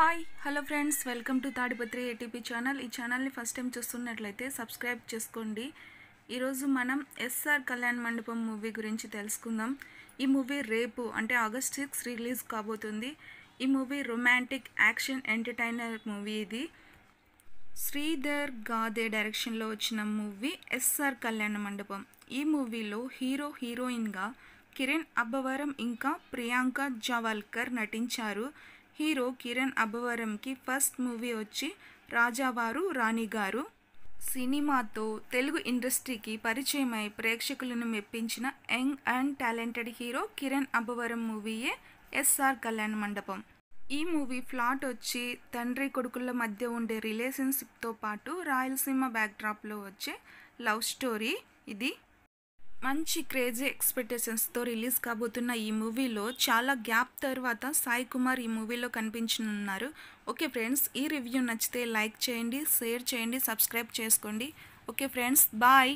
hi hello friends welcome to Tadipatri ATP channel ఈ ఛానల్ని first time చూస్తున్నట్లయితే సబ్స్క్రైబ్ చేసుకోండి ఈరోజు మనం ఎస్ఆర్ కళ్యాణ్ మండపం మూవీ గురించి తెలుసుకుందాం ఈ మూవీ రేపు అంటే ఆగస్ట్ సిక్స్ రిలీజ్ కాబోతుంది ఈ movie romantic action entertainer movie ఇది శ్రీధర్ గాదే డైరెక్షన్లో వచ్చిన మూవీ ఎస్ఆర్ కళ్యాణ మండపం ఈ మూవీలో హీరో హీరోయిన్గా కిరణ్ అబ్బవరం ఇంకా ప్రియాంక జవాల్కర్ నటించారు హీరో కిరణ్ అబ్బవరంకి ఫస్ట్ మూవీ వచ్చి రాజావారు రాణిగారు సినిమాతో తెలుగు ఇండస్ట్రీకి పరిచయమై ప్రేక్షకులను మెప్పించిన young and talented hero Kiran Abbavaram మూవీయే ఎస్ఆర్ కళ్యాణ్ మండపం ఈ మూవీ ఫ్లాట్ వచ్చి తండ్రి కొడుకుల మధ్య ఉండే రిలేషన్షిప్తో పాటు రాయలసీమ బ్యాక్డ్రాప్లో వచ్చే లవ్ స్టోరీ ఇది మంచి క్రేజీ ఎక్స్పెక్టేషన్స్తో రిలీజ్ కాబోతున్న ఈ మూవీలో చాలా గ్యాప్ తర్వాత సాయి కుమార్ ఈ మూవీలో కనిపించనున్నారు ఓకే ఫ్రెండ్స్ ఈ రివ్యూ నచ్చితే లైక్ చేయండి షేర్ చేయండి సబ్స్క్రైబ్ చేసుకోండి ఓకే ఫ్రెండ్స్ బాయ్